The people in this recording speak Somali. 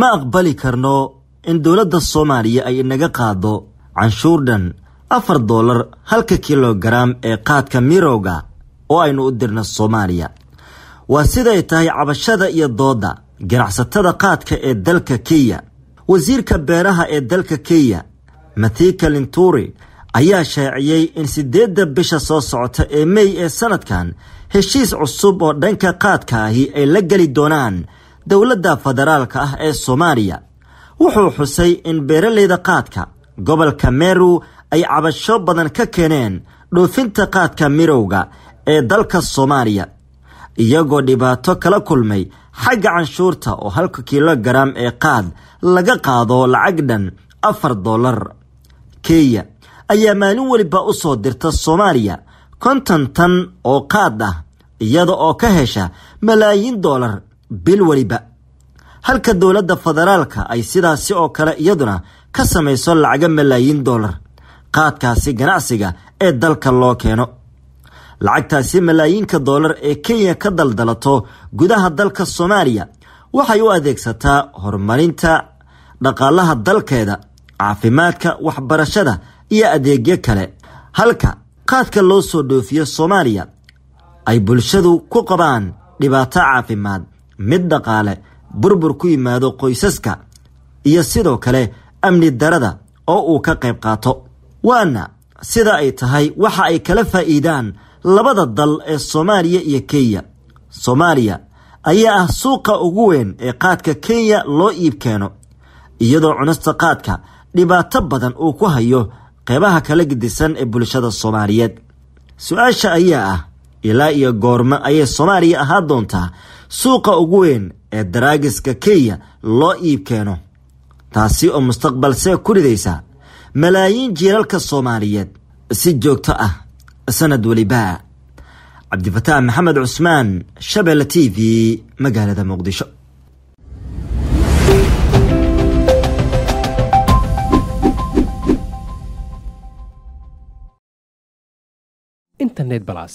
ma aqbali karno in dowladda soomaaliya ay inaga qaado canshuurdhan afar doolar halka kilogaraam ee qaadka mirowga oo aynu u dirna soomaaliya waa siday tahay cabashada iyo dooda ganacsatada qaadka ee dalka kenya wasiirka beeraha ee dalka kenya mathica linturi ayaa shaaciyey in siddeedda bisha soo socota ee mey ee sannadkan heshiis cusub oo dhanka qaadka ahi ay la geli doonaan dowladda federaalka ah ee soomaaliya wuxuu xusay in beeralayda qaadka gobolka meru ay cabasho badan ka keeneen dhoofinta qaadka mirowga ee dalka soomaaliya iyagoo dhibaato kala kulmay xagga canshuurta oo halka kilogaram ee qaad laga qaado lacag dhan afar dollar kenya ayaa maalin weliba u soo dirta soomaaliya konton tan oo qaad ah iyada oo ka hesha malaayiin dollar bil weliba halka dowladda federaalka ay sidaasi oo kale iyaduna ka samayso lacago malaayiin dollar qaadkaasi ganacsiga ee dalka loo keeno lacagtaasi malaayiinka dollar ee kenya ka daldalato gudaha dalka soomaaliya waxay u adeegsataa horumarinta dhaqaalaha dalkeeda caafimaadka waxbarashada iyo adeegyo kale halka qaadka loo soo dhoofiyo soomaaliya ay bulshadu ku qabaan dhibaato caafimaad mid dhaqaale burbur ku yimaado qoysaska iyo sidoo kale amni darada oo uu ka qayb qaato waana sida ay tahay waxa ay kala faa'iidaan labada dal ee soomaaliya iyo kenya soomaaliya ayaa ah suuqa ugu weyn ee qaadka kenya loo iib keeno iyadoo cunista qaadka dhibaato badan uu ku hayo qeybaha kala gedisan ee bulshada soomaaliyeed su-aasha ayaa ah ilaa iyo goorme ayay soomaaliya ahaa doontaa suuqa ugu weyn ee daraagiska kenya loo iib keeno taasi oo mustaqbalsee ku ridaysa malaayiin jiilalka soomaaliyeed si joogto ah sanad weliba cabdifataax maxamed cusmaan shabeelle t v magaalada muqdisho internet balas